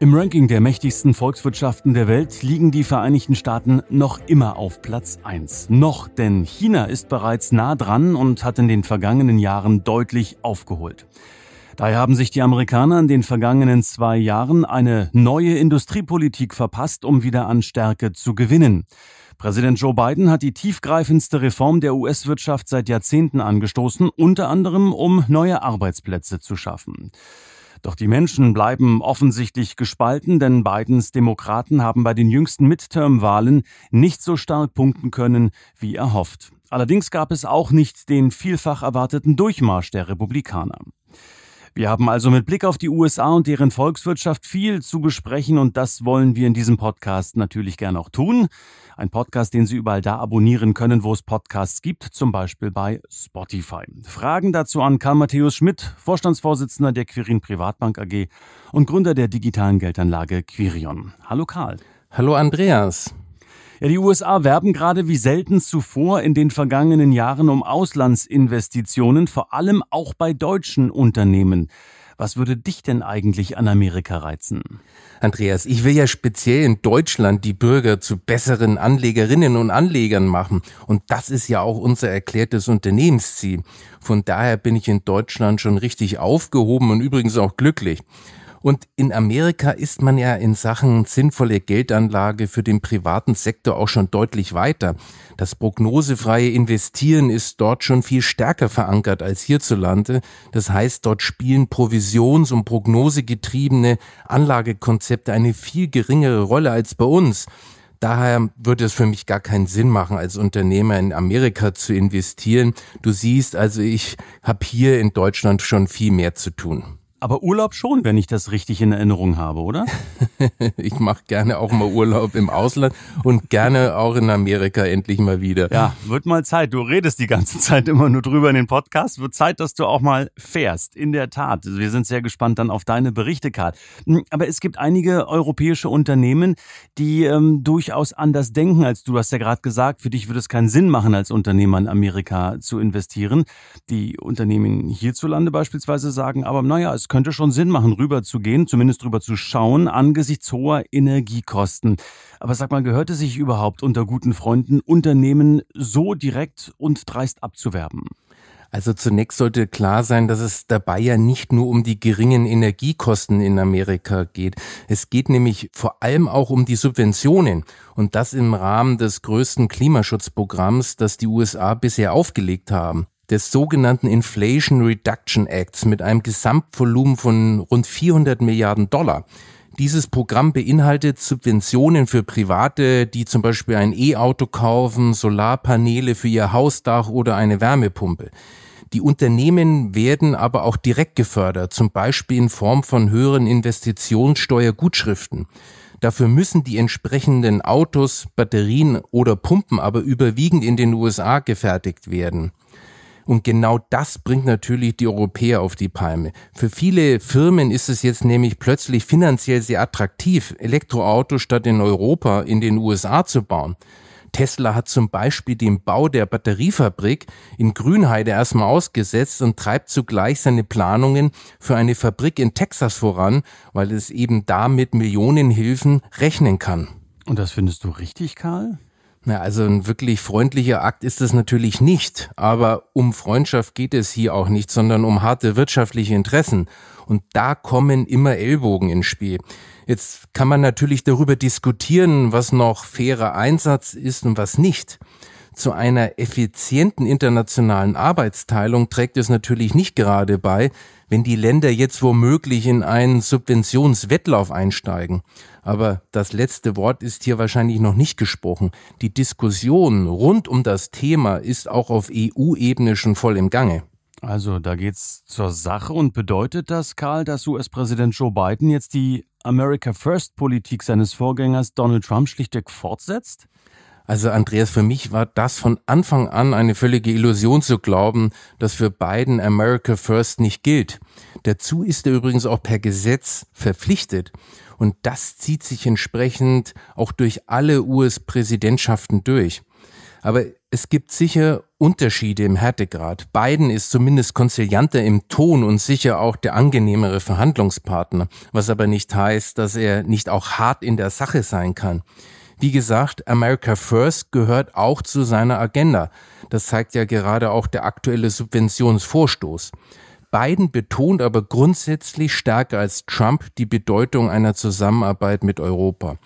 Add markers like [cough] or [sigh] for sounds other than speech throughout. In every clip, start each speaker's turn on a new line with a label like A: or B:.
A: Im Ranking der mächtigsten Volkswirtschaften der Welt liegen die Vereinigten Staaten noch immer auf Platz 1. Noch, denn China ist bereits nah dran und hat in den vergangenen Jahren deutlich aufgeholt. Daher haben sich die Amerikaner in den vergangenen zwei Jahren eine neue Industriepolitik verpasst, um wieder an Stärke zu gewinnen. Präsident Joe Biden hat die tiefgreifendste Reform der US-Wirtschaft seit Jahrzehnten angestoßen, unter anderem um neue Arbeitsplätze zu schaffen. Doch die Menschen bleiben offensichtlich gespalten, denn Bidens Demokraten haben bei den jüngsten Midterm-Wahlen nicht so stark punkten können, wie erhofft. Allerdings gab es auch nicht den vielfach erwarteten Durchmarsch der Republikaner. Wir haben also mit Blick auf die USA und deren Volkswirtschaft viel zu besprechen und das wollen wir in diesem Podcast natürlich gerne auch tun. Ein Podcast, den Sie überall da abonnieren können, wo es Podcasts gibt, zum Beispiel bei Spotify. Fragen dazu an Karl Matthäus Schmidt, Vorstandsvorsitzender der Quirin Privatbank AG und Gründer der digitalen Geldanlage Quirion. Hallo Karl. Hallo Andreas. Ja, die USA werben gerade wie selten zuvor in den vergangenen Jahren um Auslandsinvestitionen, vor allem auch bei deutschen Unternehmen. Was würde dich denn eigentlich an Amerika reizen? Andreas, ich will ja speziell in Deutschland die Bürger zu besseren Anlegerinnen
B: und Anlegern machen. Und das ist ja auch unser erklärtes Unternehmensziel. Von daher bin ich in Deutschland schon richtig aufgehoben und übrigens auch glücklich. Und in Amerika ist man ja in Sachen sinnvolle Geldanlage für den privaten Sektor auch schon deutlich weiter. Das prognosefreie Investieren ist dort schon viel stärker verankert als hierzulande. Das heißt, dort spielen provisions- und prognosegetriebene Anlagekonzepte eine viel geringere Rolle als bei uns. Daher würde es für mich gar keinen Sinn machen, als Unternehmer in Amerika zu investieren. Du siehst also, ich habe hier in Deutschland schon viel mehr zu tun. Aber Urlaub schon, wenn ich das richtig in Erinnerung habe, oder? [laughs] ich mache gerne auch mal Urlaub im Ausland und gerne auch in
A: Amerika endlich mal wieder. Ja, wird mal Zeit. Du redest die ganze Zeit immer nur drüber in den Podcast. Wird Zeit, dass du auch mal fährst. In der Tat. Also wir sind sehr gespannt dann auf deine Berichte, Karl. Hm, aber es gibt einige europäische Unternehmen, die ähm, durchaus anders denken als du. Du hast ja gerade gesagt, für dich würde es keinen Sinn machen, als Unternehmer in Amerika zu investieren. Die Unternehmen hierzulande beispielsweise sagen, aber naja, es könnte schon Sinn machen, rüber zumindest rüber zu schauen, angesichts hoher Energiekosten. Aber sag mal, gehört es sich überhaupt unter guten Freunden, Unternehmen so direkt und dreist abzuwerben? Also zunächst
B: sollte klar sein, dass es dabei ja nicht nur um die geringen Energiekosten in Amerika geht. Es geht nämlich vor allem auch um die Subventionen und das im Rahmen des größten Klimaschutzprogramms, das die USA bisher aufgelegt haben des sogenannten Inflation Reduction Acts mit einem Gesamtvolumen von rund 400 Milliarden Dollar. Dieses Programm beinhaltet Subventionen für Private, die zum Beispiel ein E-Auto kaufen, Solarpaneele für ihr Hausdach oder eine Wärmepumpe. Die Unternehmen werden aber auch direkt gefördert, zum Beispiel in Form von höheren Investitionssteuergutschriften. Dafür müssen die entsprechenden Autos, Batterien oder Pumpen aber überwiegend in den USA gefertigt werden. Und genau das bringt natürlich die Europäer auf die Palme. Für viele Firmen ist es jetzt nämlich plötzlich finanziell sehr attraktiv, Elektroautos statt in Europa in den USA zu bauen. Tesla hat zum Beispiel den Bau der Batteriefabrik in Grünheide erstmal ausgesetzt und treibt zugleich seine Planungen für eine Fabrik in Texas voran, weil es eben da mit Millionenhilfen rechnen kann. Und das findest du
A: richtig, Karl?
B: Na, also ein wirklich freundlicher Akt ist es natürlich nicht, aber um Freundschaft geht es hier auch nicht, sondern um harte wirtschaftliche Interessen. Und da kommen immer Ellbogen ins Spiel. Jetzt kann man natürlich darüber diskutieren, was noch fairer Einsatz ist und was nicht. Zu einer effizienten internationalen Arbeitsteilung trägt es natürlich nicht gerade bei, wenn die Länder jetzt womöglich in einen Subventionswettlauf einsteigen. Aber das letzte Wort ist hier wahrscheinlich noch nicht gesprochen. Die Diskussion rund um das Thema ist auch auf EU-Ebene schon voll im Gange.
A: Also da geht's zur Sache und bedeutet das, Karl, dass US-Präsident Joe Biden jetzt die America First Politik seines Vorgängers Donald Trump schlichtweg fortsetzt? Also
B: Andreas, für mich war das von Anfang an eine völlige Illusion zu glauben, dass für Biden America First nicht gilt. Dazu ist er übrigens auch per Gesetz verpflichtet. Und das zieht sich entsprechend auch durch alle US-Präsidentschaften durch. Aber es gibt sicher Unterschiede im Härtegrad. Biden ist zumindest konzilianter im Ton und sicher auch der angenehmere Verhandlungspartner, was aber nicht heißt, dass er nicht auch hart in der Sache sein kann. Wie gesagt, America First gehört auch zu seiner Agenda. Das zeigt ja gerade auch der aktuelle Subventionsvorstoß. Biden betont aber grundsätzlich stärker als Trump die Bedeutung einer Zusammenarbeit mit Europa.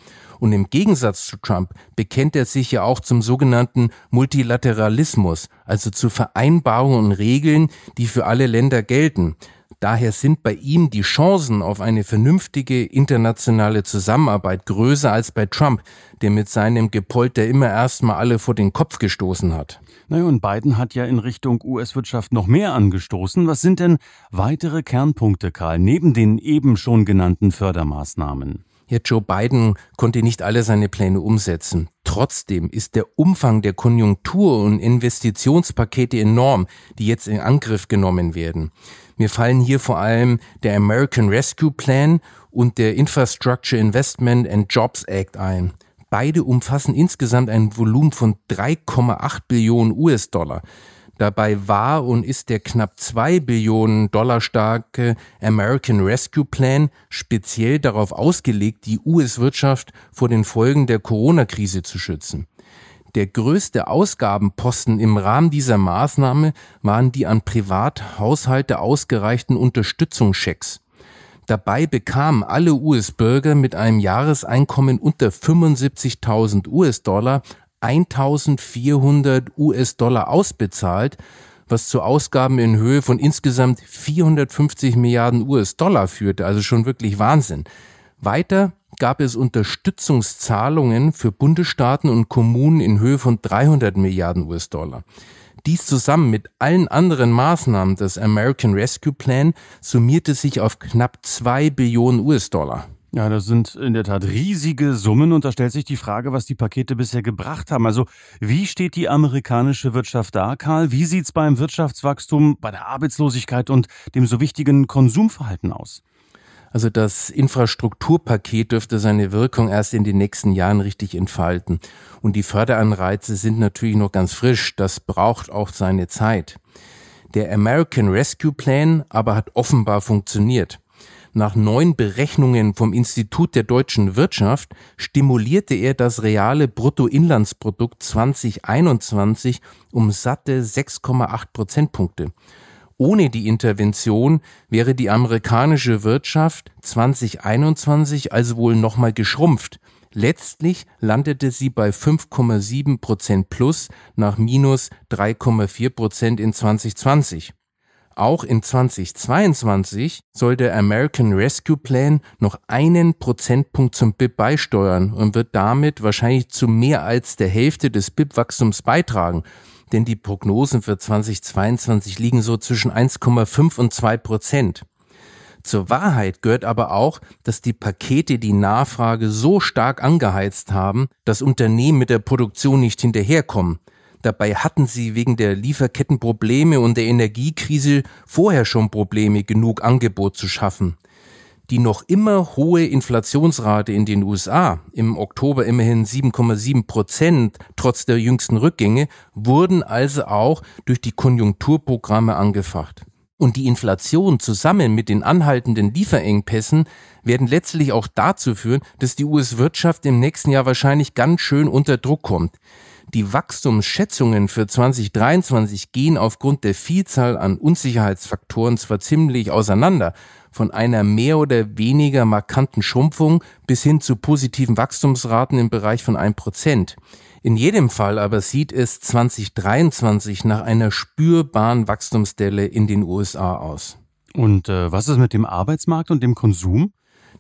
B: Und im Gegensatz zu Trump bekennt er sich ja auch zum sogenannten Multilateralismus, also zu Vereinbarungen und Regeln, die für alle Länder gelten. Daher sind bei ihm die Chancen auf eine vernünftige internationale Zusammenarbeit größer als bei Trump, der mit seinem Gepolter immer erstmal
A: alle vor den Kopf gestoßen hat. Naja, und Biden hat ja in Richtung US-Wirtschaft noch mehr angestoßen. Was sind denn weitere Kernpunkte, Karl, neben den eben schon genannten Fördermaßnahmen? Ja, Joe Biden konnte nicht alle seine Pläne umsetzen. Trotzdem ist
B: der Umfang der Konjunktur- und Investitionspakete enorm, die jetzt in Angriff genommen werden. Mir fallen hier vor allem der American Rescue Plan und der Infrastructure Investment and Jobs Act ein. Beide umfassen insgesamt ein Volumen von 3,8 Billionen US-Dollar. Dabei war und ist der knapp 2 Billionen Dollar starke American Rescue Plan speziell darauf ausgelegt, die US-Wirtschaft vor den Folgen der Corona-Krise zu schützen. Der größte Ausgabenposten im Rahmen dieser Maßnahme waren die an Privathaushalte ausgereichten Unterstützungschecks. Dabei bekamen alle US-Bürger mit einem Jahreseinkommen unter 75.000 US-Dollar 1.400 US-Dollar ausbezahlt, was zu Ausgaben in Höhe von insgesamt 450 Milliarden US-Dollar führte, also schon wirklich Wahnsinn. Weiter gab es Unterstützungszahlungen für Bundesstaaten und Kommunen in Höhe von 300 Milliarden US-Dollar. Dies zusammen mit allen anderen Maßnahmen des American Rescue Plan summierte sich auf knapp zwei Billionen US-Dollar.
A: Ja, das sind in der Tat riesige Summen und da stellt sich die Frage, was die Pakete bisher gebracht haben. Also wie steht die amerikanische Wirtschaft da, Karl? Wie sieht's beim Wirtschaftswachstum, bei der Arbeitslosigkeit und dem so wichtigen Konsumverhalten aus? Also das
B: Infrastrukturpaket dürfte seine Wirkung erst in den nächsten Jahren richtig entfalten. Und die Förderanreize sind natürlich noch ganz frisch. Das braucht auch seine Zeit. Der American Rescue Plan aber hat offenbar funktioniert. Nach neuen Berechnungen vom Institut der deutschen Wirtschaft stimulierte er das reale Bruttoinlandsprodukt 2021 um satte 6,8 Prozentpunkte. Ohne die Intervention wäre die amerikanische Wirtschaft 2021 also wohl nochmal geschrumpft. Letztlich landete sie bei 5,7 Prozent plus nach minus 3,4 Prozent in 2020. Auch in 2022 soll der American Rescue Plan noch einen Prozentpunkt zum BIP beisteuern und wird damit wahrscheinlich zu mehr als der Hälfte des BIP-Wachstums beitragen denn die Prognosen für 2022 liegen so zwischen 1,5 und 2 Prozent. Zur Wahrheit gehört aber auch, dass die Pakete die Nachfrage so stark angeheizt haben, dass Unternehmen mit der Produktion nicht hinterherkommen. Dabei hatten sie wegen der Lieferkettenprobleme und der Energiekrise vorher schon Probleme, genug Angebot zu schaffen die noch immer hohe Inflationsrate in den USA, im Oktober immerhin 7,7 Prozent, trotz der jüngsten Rückgänge, wurden also auch durch die Konjunkturprogramme angefacht. Und die Inflation zusammen mit den anhaltenden Lieferengpässen werden letztlich auch dazu führen, dass die US-Wirtschaft im nächsten Jahr wahrscheinlich ganz schön unter Druck kommt. Die Wachstumsschätzungen für 2023 gehen aufgrund der Vielzahl an Unsicherheitsfaktoren zwar ziemlich auseinander, von einer mehr oder weniger markanten Schrumpfung bis hin zu positiven Wachstumsraten im Bereich von 1%. In jedem Fall aber sieht es 2023 nach einer spürbaren Wachstumsdelle in den USA aus. Und äh, was ist mit dem Arbeitsmarkt und dem Konsum?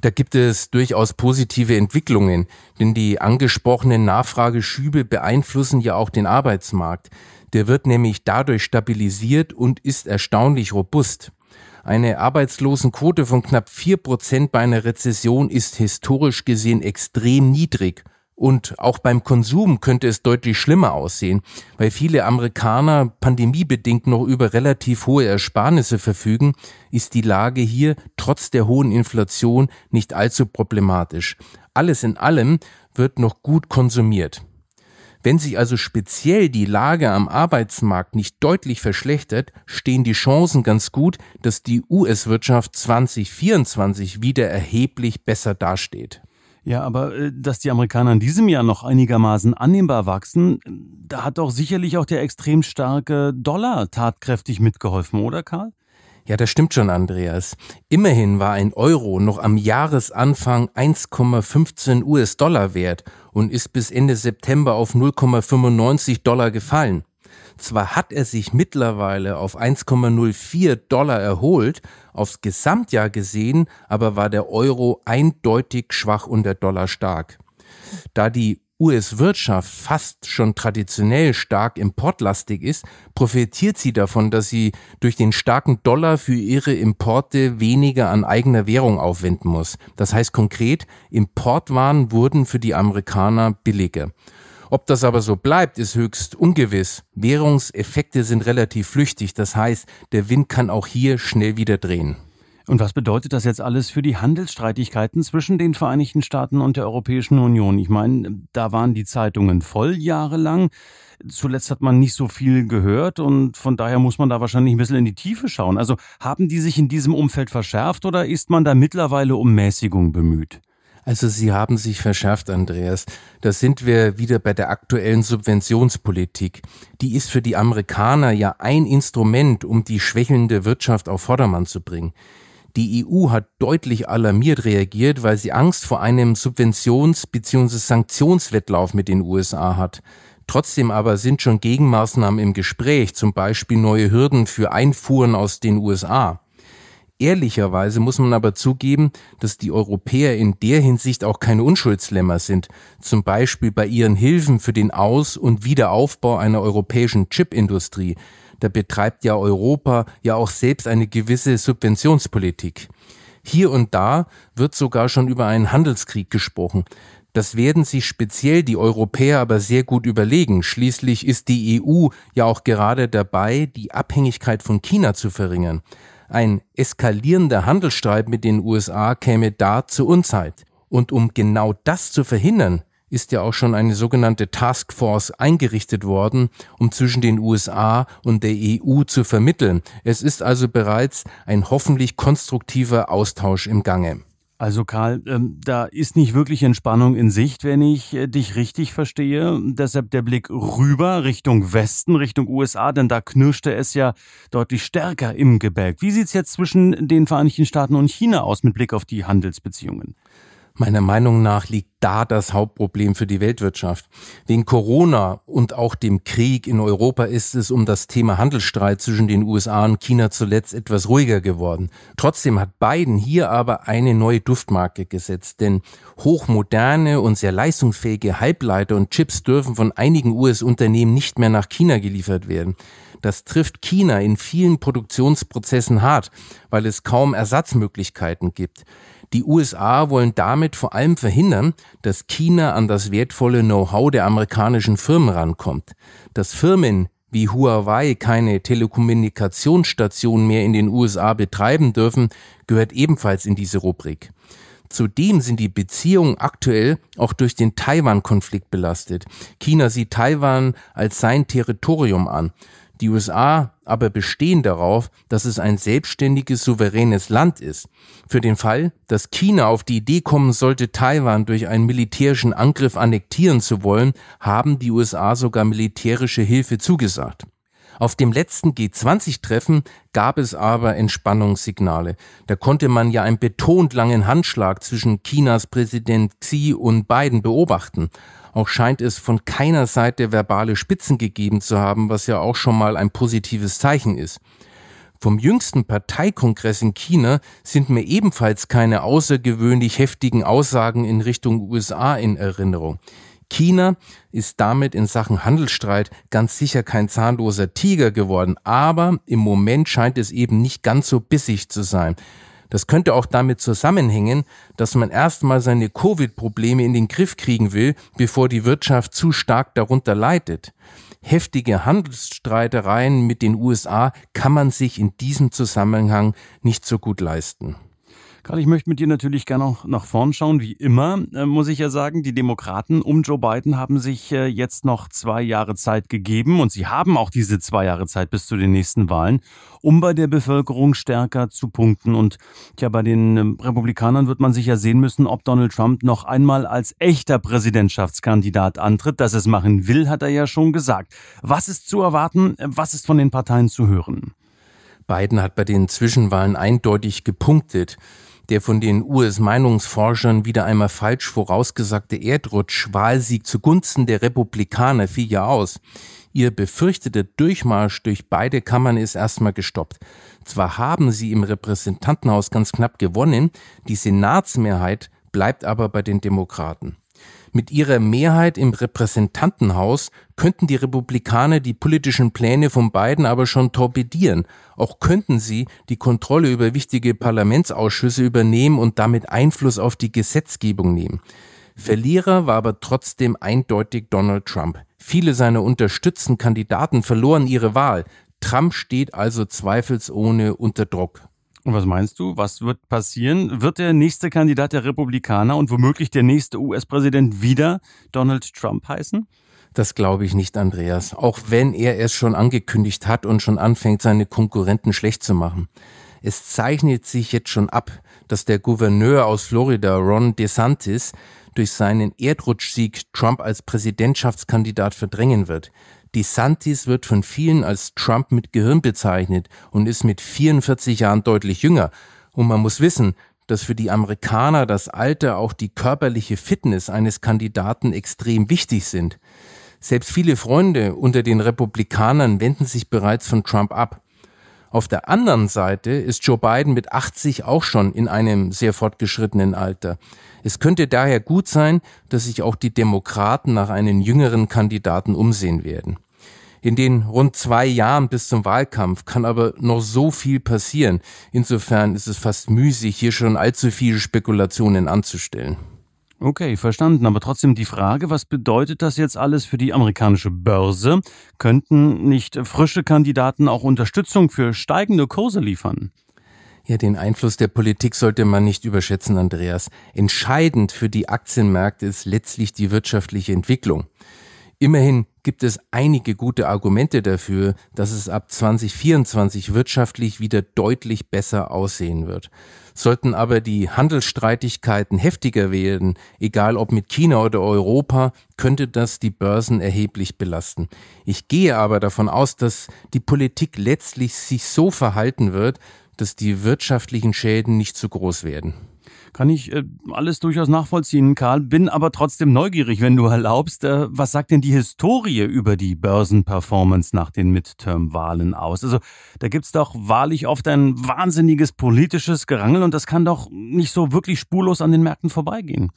B: Da gibt es durchaus positive Entwicklungen, denn die angesprochenen Nachfrageschübe beeinflussen ja auch den Arbeitsmarkt. Der wird nämlich dadurch stabilisiert und ist erstaunlich robust. Eine Arbeitslosenquote von knapp vier Prozent bei einer Rezession ist historisch gesehen extrem niedrig und auch beim Konsum könnte es deutlich schlimmer aussehen, weil viele Amerikaner pandemiebedingt noch über relativ hohe Ersparnisse verfügen, ist die Lage hier trotz der hohen Inflation nicht allzu problematisch. Alles in allem wird noch gut konsumiert. Wenn sich also speziell die Lage am Arbeitsmarkt nicht deutlich verschlechtert, stehen die Chancen ganz gut, dass die US-Wirtschaft 2024 wieder erheblich besser dasteht.
A: Ja, aber äh, dass die Amerikaner in diesem Jahr noch einigermaßen annehmbar wachsen, da hat doch sicherlich auch der extrem starke Dollar tatkräftig mitgeholfen, oder Karl? Ja, das stimmt schon, Andreas. Immerhin war ein Euro noch am Jahresanfang
B: 1,15 US-Dollar wert und ist bis Ende September auf 0,95 Dollar gefallen. Zwar hat er sich mittlerweile auf 1,04 Dollar erholt, aufs Gesamtjahr gesehen, aber war der Euro eindeutig schwach und der Dollar stark. Da die US-Wirtschaft fast schon traditionell stark importlastig ist, profitiert sie davon, dass sie durch den starken Dollar für ihre Importe weniger an eigener Währung aufwenden muss. Das heißt konkret, Importwaren wurden für die Amerikaner billiger. Ob das aber so bleibt, ist höchst ungewiss. Währungseffekte sind relativ flüchtig, das heißt, der Wind kann
A: auch hier schnell wieder drehen. Und was bedeutet das jetzt alles für die Handelsstreitigkeiten zwischen den Vereinigten Staaten und der Europäischen Union? Ich meine, da waren die Zeitungen voll jahrelang. Zuletzt hat man nicht so viel gehört und von daher muss man da wahrscheinlich ein bisschen in die Tiefe schauen. Also haben die sich in diesem Umfeld verschärft oder ist man da mittlerweile um Mäßigung bemüht? Also Sie haben sich verschärft, Andreas. Da sind wir wieder bei der aktuellen
B: Subventionspolitik. Die ist für die Amerikaner ja ein Instrument, um die schwächelnde Wirtschaft auf Vordermann zu bringen. Die EU hat deutlich alarmiert reagiert, weil sie Angst vor einem Subventions- bzw. Sanktionswettlauf mit den USA hat. Trotzdem aber sind schon Gegenmaßnahmen im Gespräch, zum Beispiel neue Hürden für Einfuhren aus den USA. Ehrlicherweise muss man aber zugeben, dass die Europäer in der Hinsicht auch keine Unschuldslämmer sind, zum Beispiel bei ihren Hilfen für den Aus- und Wiederaufbau einer europäischen Chipindustrie. Da betreibt ja Europa ja auch selbst eine gewisse Subventionspolitik. Hier und da wird sogar schon über einen Handelskrieg gesprochen. Das werden sich speziell die Europäer aber sehr gut überlegen. Schließlich ist die EU ja auch gerade dabei, die Abhängigkeit von China zu verringern. Ein eskalierender Handelsstreit mit den USA käme da zur Unzeit. Und um genau das zu verhindern, ist ja auch schon eine sogenannte Taskforce eingerichtet worden, um zwischen den USA und der EU zu vermitteln. Es ist also
A: bereits ein hoffentlich konstruktiver Austausch im Gange. Also Karl, ähm, da ist nicht wirklich Entspannung in Sicht, wenn ich äh, dich richtig verstehe. Deshalb der Blick rüber Richtung Westen, Richtung USA, denn da knirschte es ja deutlich stärker im Gebälk. Wie sieht's jetzt zwischen den Vereinigten Staaten und China aus mit Blick auf die Handelsbeziehungen? Meiner Meinung nach liegt da das Hauptproblem für die Weltwirtschaft. Wegen Corona
B: und auch dem Krieg in Europa ist es um das Thema Handelsstreit zwischen den USA und China zuletzt etwas ruhiger geworden. Trotzdem hat Biden hier aber eine neue Duftmarke gesetzt, denn hochmoderne und sehr leistungsfähige Halbleiter und Chips dürfen von einigen US-Unternehmen nicht mehr nach China geliefert werden. Das trifft China in vielen Produktionsprozessen hart, weil es kaum Ersatzmöglichkeiten gibt. Die USA wollen damit vor allem verhindern, dass China an das wertvolle Know-how der amerikanischen Firmen rankommt. Dass Firmen wie Huawei keine Telekommunikationsstationen mehr in den USA betreiben dürfen, gehört ebenfalls in diese Rubrik. Zudem sind die Beziehungen aktuell auch durch den Taiwan-Konflikt belastet. China sieht Taiwan als sein Territorium an. Die USA aber bestehen darauf, dass es ein selbstständiges, souveränes Land ist. Für den Fall, dass China auf die Idee kommen sollte, Taiwan durch einen militärischen Angriff annektieren zu wollen, haben die USA sogar militärische Hilfe zugesagt. Auf dem letzten G20-Treffen gab es aber Entspannungssignale. Da konnte man ja einen betont langen Handschlag zwischen Chinas Präsident Xi und Biden beobachten. Auch scheint es von keiner Seite verbale Spitzen gegeben zu haben, was ja auch schon mal ein positives Zeichen ist. Vom jüngsten Parteikongress in China sind mir ebenfalls keine außergewöhnlich heftigen Aussagen in Richtung USA in Erinnerung. China ist damit in Sachen Handelsstreit ganz sicher kein zahnloser Tiger geworden, aber im Moment scheint es eben nicht ganz so bissig zu sein. Das könnte auch damit zusammenhängen, dass man erstmal seine Covid-Probleme in den Griff kriegen will, bevor die Wirtschaft zu stark darunter leidet. Heftige Handelsstreitereien mit den USA kann man sich in diesem Zusammenhang nicht so gut leisten.
A: Karl, ich möchte mit dir natürlich gerne auch nach vorn schauen, wie immer, äh, muss ich ja sagen. Die Demokraten um Joe Biden haben sich äh, jetzt noch zwei Jahre Zeit gegeben und sie haben auch diese zwei Jahre Zeit bis zu den nächsten Wahlen, um bei der Bevölkerung stärker zu punkten. Und ja, bei den äh, Republikanern wird man sicher sehen müssen, ob Donald Trump noch einmal als echter Präsidentschaftskandidat antritt. Dass es machen will, hat er ja schon gesagt. Was ist zu erwarten? Was ist von den Parteien zu hören? Biden hat bei
B: den Zwischenwahlen eindeutig gepunktet. Der von den US-Meinungsforschern wieder einmal falsch vorausgesagte Erdrutschwahlsieg zugunsten der Republikaner fiel ja aus. Ihr befürchteter Durchmarsch durch beide Kammern ist erstmal gestoppt. Zwar haben sie im Repräsentantenhaus ganz knapp gewonnen, die Senatsmehrheit bleibt aber bei den Demokraten. Mit ihrer Mehrheit im Repräsentantenhaus könnten die Republikaner die politischen Pläne von Biden aber schon torpedieren. Auch könnten sie die Kontrolle über wichtige Parlamentsausschüsse übernehmen und damit Einfluss auf die Gesetzgebung nehmen. Verlierer war aber trotzdem eindeutig Donald Trump. Viele seiner unterstützten Kandidaten verloren ihre Wahl. Trump steht also zweifelsohne
A: unter Druck. Und was meinst du, was wird passieren? Wird der nächste Kandidat der Republikaner und womöglich der nächste US-Präsident wieder Donald Trump heißen? Das glaube ich nicht,
B: Andreas. Auch wenn er es schon angekündigt hat und schon anfängt, seine Konkurrenten schlecht zu machen. Es zeichnet sich jetzt schon ab, dass der Gouverneur aus Florida, Ron DeSantis, durch seinen Erdrutschsieg Trump als Präsidentschaftskandidat verdrängen wird. DeSantis wird von vielen als Trump mit Gehirn bezeichnet und ist mit 44 Jahren deutlich jünger. Und man muss wissen, dass für die Amerikaner das Alter auch die körperliche Fitness eines Kandidaten extrem wichtig sind. Selbst viele Freunde unter den Republikanern wenden sich bereits von Trump ab. Auf der anderen Seite ist Joe Biden mit 80 auch schon in einem sehr fortgeschrittenen Alter. Es könnte daher gut sein, dass sich auch die Demokraten nach einem jüngeren Kandidaten umsehen werden. In den rund zwei Jahren bis zum Wahlkampf kann aber noch so viel passieren. Insofern ist es fast müßig, hier schon allzu viele Spekulationen anzustellen.
A: Okay, verstanden. Aber trotzdem die Frage, was bedeutet das jetzt alles für die amerikanische Börse? Könnten nicht frische Kandidaten auch Unterstützung für steigende Kurse liefern? Ja, den Einfluss der Politik sollte man nicht überschätzen, Andreas. Entscheidend
B: für die Aktienmärkte ist letztlich die wirtschaftliche Entwicklung. Immerhin gibt es einige gute Argumente dafür, dass es ab 2024 wirtschaftlich wieder deutlich besser aussehen wird. Sollten aber die Handelsstreitigkeiten heftiger werden, egal ob mit China oder Europa, könnte das die Börsen erheblich belasten. Ich gehe aber davon aus, dass die Politik letztlich sich so verhalten wird,
A: dass die wirtschaftlichen Schäden nicht zu groß werden. Kann ich äh, alles durchaus nachvollziehen, Karl, bin aber trotzdem neugierig, wenn du erlaubst. Äh, was sagt denn die Historie über die Börsenperformance nach den Midterm-Wahlen aus? Also da gibt es doch wahrlich oft ein wahnsinniges politisches Gerangel und das kann doch nicht so wirklich spurlos an den Märkten vorbeigehen.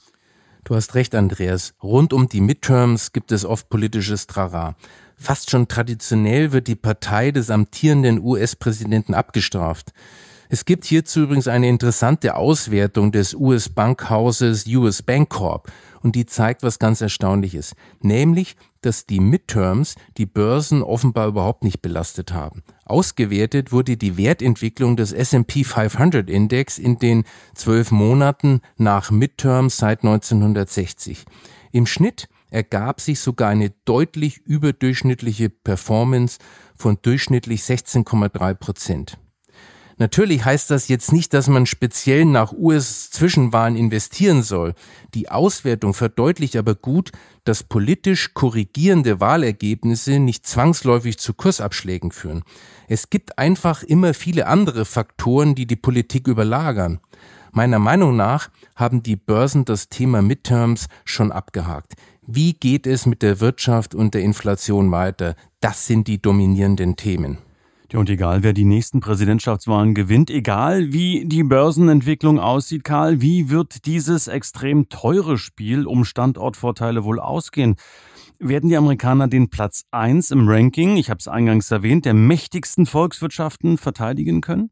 A: Du hast recht, Andreas. Rund um die Midterms gibt es oft politisches Trara.
B: Fast schon traditionell wird die Partei des amtierenden US-Präsidenten abgestraft. Es gibt hierzu übrigens eine interessante Auswertung des US-Bankhauses US Bank Corp. Und die zeigt was ganz Erstaunliches. Nämlich, dass die Midterms die Börsen offenbar überhaupt nicht belastet haben. Ausgewertet wurde die Wertentwicklung des S&P 500 Index in den zwölf Monaten nach Midterms seit 1960. Im Schnitt ergab sich sogar eine deutlich überdurchschnittliche Performance von durchschnittlich 16,3 Prozent. Natürlich heißt das jetzt nicht, dass man speziell nach US-Zwischenwahlen investieren soll. Die Auswertung verdeutlicht aber gut, dass politisch korrigierende Wahlergebnisse nicht zwangsläufig zu Kursabschlägen führen. Es gibt einfach immer viele andere Faktoren, die die Politik überlagern. Meiner Meinung nach haben die Börsen das Thema Midterms schon abgehakt. Wie geht es mit der Wirtschaft und der Inflation
A: weiter? Das sind die dominierenden Themen. Und egal, wer die nächsten Präsidentschaftswahlen gewinnt, egal wie die Börsenentwicklung aussieht, Karl, wie wird dieses extrem teure Spiel um Standortvorteile wohl ausgehen? Werden die Amerikaner den Platz 1 im Ranking, ich habe es eingangs erwähnt, der mächtigsten Volkswirtschaften verteidigen können?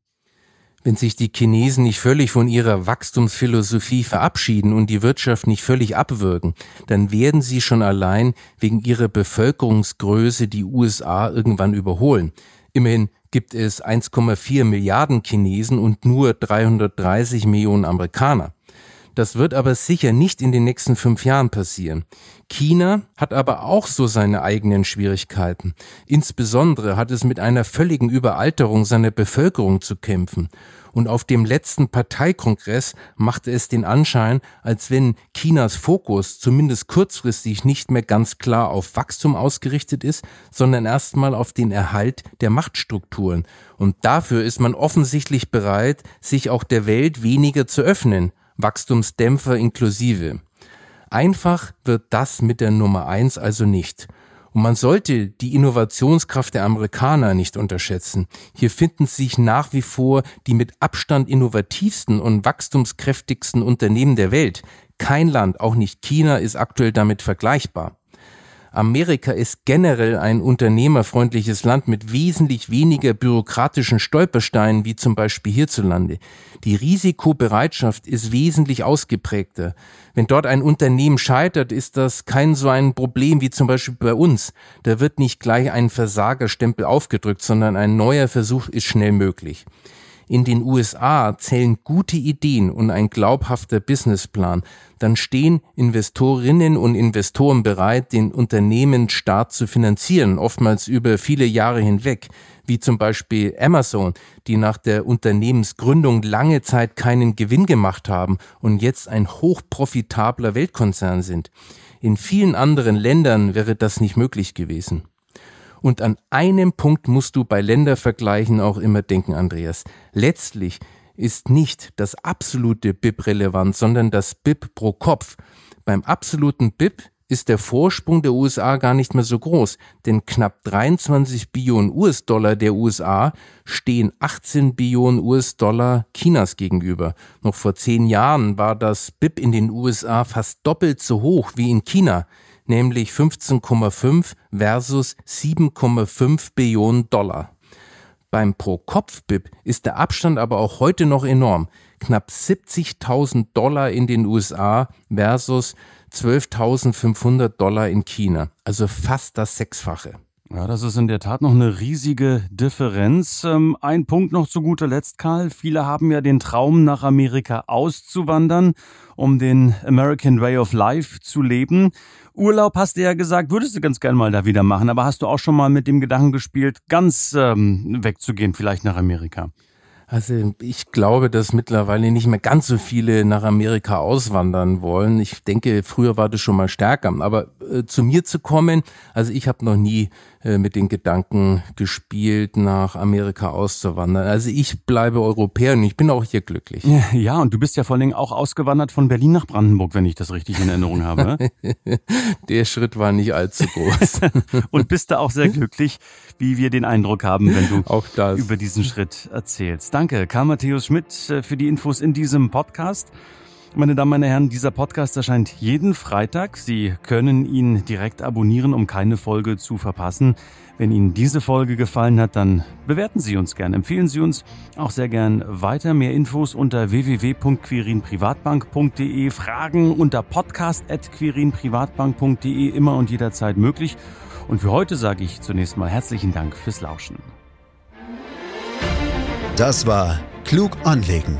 A: Wenn sich die Chinesen nicht völlig von ihrer Wachstumsphilosophie verabschieden und die
B: Wirtschaft nicht völlig abwürgen, dann werden sie schon allein wegen ihrer Bevölkerungsgröße die USA irgendwann überholen. Immerhin gibt es 1,4 Milliarden Chinesen und nur 330 Millionen Amerikaner. Das wird aber sicher nicht in den nächsten fünf Jahren passieren. China hat aber auch so seine eigenen Schwierigkeiten. Insbesondere hat es mit einer völligen Überalterung seiner Bevölkerung zu kämpfen. Und auf dem letzten Parteikongress machte es den Anschein, als wenn Chinas Fokus zumindest kurzfristig nicht mehr ganz klar auf Wachstum ausgerichtet ist, sondern erstmal auf den Erhalt der Machtstrukturen. Und dafür ist man offensichtlich bereit, sich auch der Welt weniger zu öffnen, Wachstumsdämpfer inklusive. Einfach wird das mit der Nummer eins also nicht. Und man sollte die Innovationskraft der Amerikaner nicht unterschätzen. Hier finden sich nach wie vor die mit Abstand innovativsten und wachstumskräftigsten Unternehmen der Welt. Kein Land, auch nicht China, ist aktuell damit vergleichbar. Amerika ist generell ein unternehmerfreundliches Land mit wesentlich weniger bürokratischen Stolpersteinen wie zum Beispiel hierzulande. Die Risikobereitschaft ist wesentlich ausgeprägter. Wenn dort ein Unternehmen scheitert, ist das kein so ein Problem wie zum Beispiel bei uns. Da wird nicht gleich ein Versagerstempel aufgedrückt, sondern ein neuer Versuch ist schnell möglich in den USA zählen gute Ideen und ein glaubhafter Businessplan, dann stehen Investorinnen und Investoren bereit, den Unternehmensstaat zu finanzieren, oftmals über viele Jahre hinweg, wie zum Beispiel Amazon, die nach der Unternehmensgründung lange Zeit keinen Gewinn gemacht haben und jetzt ein hochprofitabler Weltkonzern sind. In vielen anderen Ländern wäre das nicht möglich gewesen. Und an einem Punkt musst du bei Ländervergleichen auch immer denken, Andreas. Letztlich ist nicht das absolute BIP relevant, sondern das BIP pro Kopf. Beim absoluten BIP ist der Vorsprung der USA gar nicht mehr so groß, denn knapp 23 Billionen US-Dollar der USA stehen 18 Billionen US-Dollar Chinas gegenüber. Noch vor zehn Jahren war das BIP in den USA fast doppelt so hoch wie in China nämlich 15,5 versus 7,5 Billionen Dollar. Beim Pro-Kopf-BIP ist der Abstand aber auch heute noch enorm. Knapp 70.000 Dollar in den USA versus 12.500 Dollar in China, also fast das Sechsfache.
A: Ja, das ist in der Tat noch eine riesige Differenz. Ähm, ein Punkt noch zu guter Letzt, Karl. Viele haben ja den Traum, nach Amerika auszuwandern, um den American Way of Life zu leben. Urlaub hast du ja gesagt, würdest du ganz gerne mal da wieder machen, aber hast du auch schon mal mit dem Gedanken gespielt, ganz ähm, wegzugehen, vielleicht nach Amerika?
B: Also ich
A: glaube, dass mittlerweile nicht mehr ganz so viele nach Amerika auswandern wollen.
B: Ich denke, früher war das schon mal stärker. Aber äh, zu mir zu kommen, also ich habe noch nie äh, mit den Gedanken gespielt, nach Amerika auszuwandern. Also ich bleibe
A: Europäer und ich bin auch hier glücklich. [laughs] Ja, und du bist ja vor allen Dingen auch ausgewandert von Berlin nach Brandenburg, wenn ich das richtig in Erinnerung habe. [laughs] Der Schritt war nicht allzu groß. [laughs] und bist da auch sehr glücklich, wie wir den Eindruck haben, wenn du über diesen Schritt erzählst. Danke, Karl Matthäus Schmidt, äh, für die Infos in diesem Podcast. Meine Damen, meine Herren, dieser Podcast erscheint jeden Freitag. Sie können ihn direkt abonnieren, um keine Folge zu verpassen. Wenn Ihnen diese Folge gefallen hat, dann bewerten Sie uns gern, empfehlen Sie uns auch sehr gern weiter. Mehr Infos unter www.quirinprivatbank.de, Fragen unter podcast.quirinprivatbank.de, immer und jederzeit möglich. Und für heute sage
C: ich zunächst mal herzlichen Dank fürs Lauschen. Das war Klug anlegen